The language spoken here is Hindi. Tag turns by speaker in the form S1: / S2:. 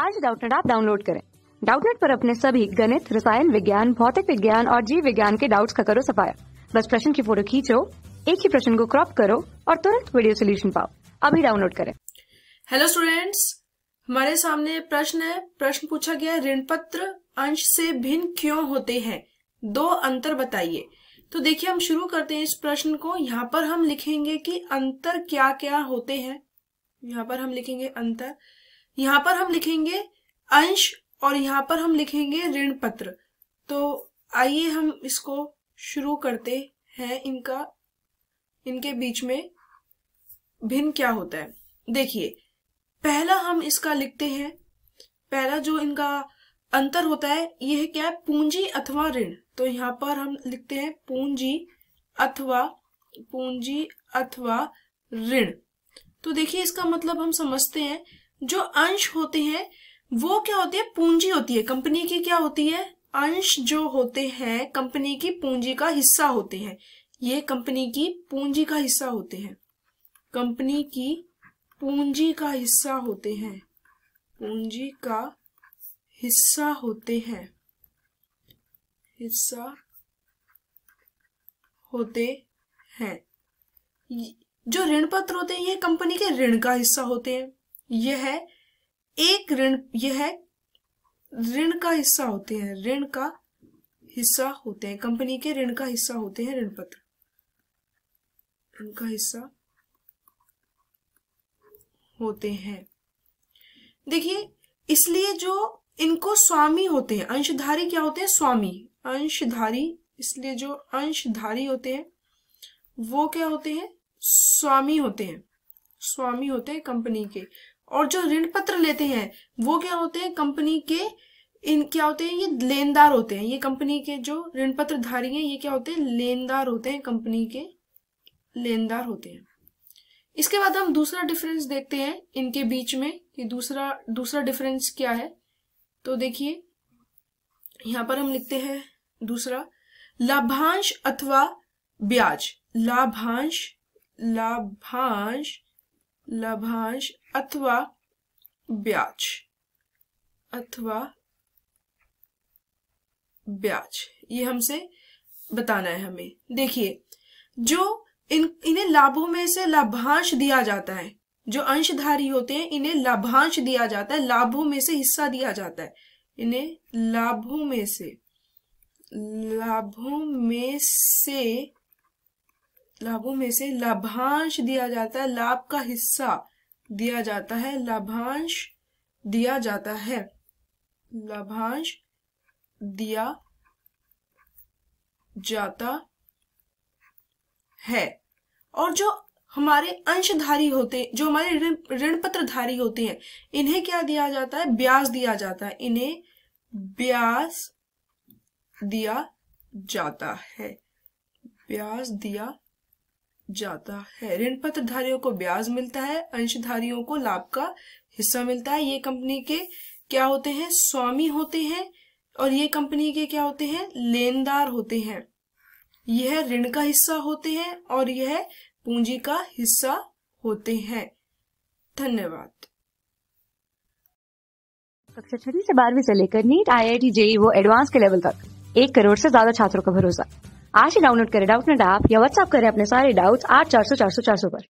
S1: आज डाउटनेट आप डाउनलोड करें डाउटनेट पर अपने सभी गणित रसायन विज्ञान भौतिक विज्ञान और जीव विज्ञान के डाउट्स का करो सफाया बस प्रश्न की फोटो खींचो एक ही प्रश्न को क्रॉप करो और तुरंत वीडियो सोल्यूशन पाओ अभी डाउनलोड करें
S2: हेलो स्टूडेंट्स हमारे सामने प्रश्न है प्रश्न पूछा गया ऋण पत्र अंश से भिन्न क्यों होते हैं दो अंतर बताइए तो देखिए हम शुरू करते हैं इस प्रश्न को यहाँ पर हम लिखेंगे कि अंतर क्या क्या होते हैं यहाँ पर हम लिखेंगे अंतर यहाँ पर हम लिखेंगे अंश और यहाँ पर हम लिखेंगे ऋण पत्र तो आइए हम इसको शुरू करते हैं इनका इनके बीच में भिन्न क्या होता है देखिए पहला हम इसका लिखते हैं पहला जो इनका अंतर होता है यह क्या है पूंजी अथवा ऋण तो यहाँ पर हम लिखते हैं पूंजी अथवा पूंजी अथवा ऋण तो देखिए इसका मतलब हम समझते हैं जो अंश होते हैं वो क्या होती है पूंजी होती है कंपनी की क्या होती है अंश जो होते हैं कंपनी की पूंजी का हिस्सा होते हैं ये कंपनी की पूंजी का हिस्सा होते हैं कंपनी की पूंजी का हिस्सा होते हैं पूंजी का हिस्सा होते हैं हिस्सा होते हैं जो ऋण पत्र होते हैं ये कंपनी के ऋण का हिस्सा होते हैं यह एक ऋण यह ऋण का हिस्सा होते हैं ऋण का हिस्सा होते हैं कंपनी के ऋण का हिस्सा होते हैं ऋण पत्र ऋण का हिस्सा होते हैं देखिए इसलिए जो इनको स्वामी होते हैं अंशधारी क्या होते हैं स्वामी अंशधारी इसलिए जो अंशधारी होते हैं वो क्या होते हैं स्वामी होते हैं स्वामी होते हैं कंपनी के और जो ऋण पत्र लेते हैं वो क्या होते हैं कंपनी के इन क्या होते हैं ये लेनदार होते हैं ये कंपनी के जो ऋण पत्र धारी हैं ये क्या होते हैं लेनदार होते हैं कंपनी के लेनदार होते हैं इसके बाद हम दूसरा डिफरेंस देखते हैं इनके बीच में कि दूसरा दूसरा डिफरेंस क्या है तो देखिए यहाँ पर हम लिखते हैं दूसरा लाभांश अथवा ब्याज लाभांश लाभांश लाभांश अथवा ब्याज अथवा ब्याज ये हमसे बताना है हमें देखिए जो इन इन्हें लाभों में से लाभांश दिया जाता है जो अंशधारी होते हैं इन्हें लाभांश दिया जाता है लाभों में से हिस्सा दिया जाता है इन्हें लाभों में से लाभों में से लाभों में से लाभांश दिया जाता है लाभ का हिस्सा दिया जाता है लाभांश दिया जाता है लाभांश दिया जाता है और जो हमारे अंशधारी होते हैं जो हमारे ऋण पत्रधारी होते हैं इन्हें क्या दिया जाता है ब्याज दिया जाता है इन्हें ब्याज दिया जाता है ब्याज दिया जाता है ऋण पत्रधारियों को ब्याज मिलता है अंशधारियों को लाभ का हिस्सा मिलता है ये कंपनी के क्या होते हैं स्वामी होते हैं और ये कंपनी के क्या होते हैं लेनदार होते हैं यह ऋण का हिस्सा होते हैं और यह पूंजी का हिस्सा होते हैं धन्यवाद
S1: कक्षा छठी से बारहवीं से लेकर NEET I I T JEE वो एडवांस के लेवल तक एक करोड़ से ज्यादा छात्रों का भरोसा आज ही डाउनलोड करें डाउटनेट डाप या व्हाट्सअप करें अपने सारे डाउट्स आठ चार सौ चार सौ चार सौ पर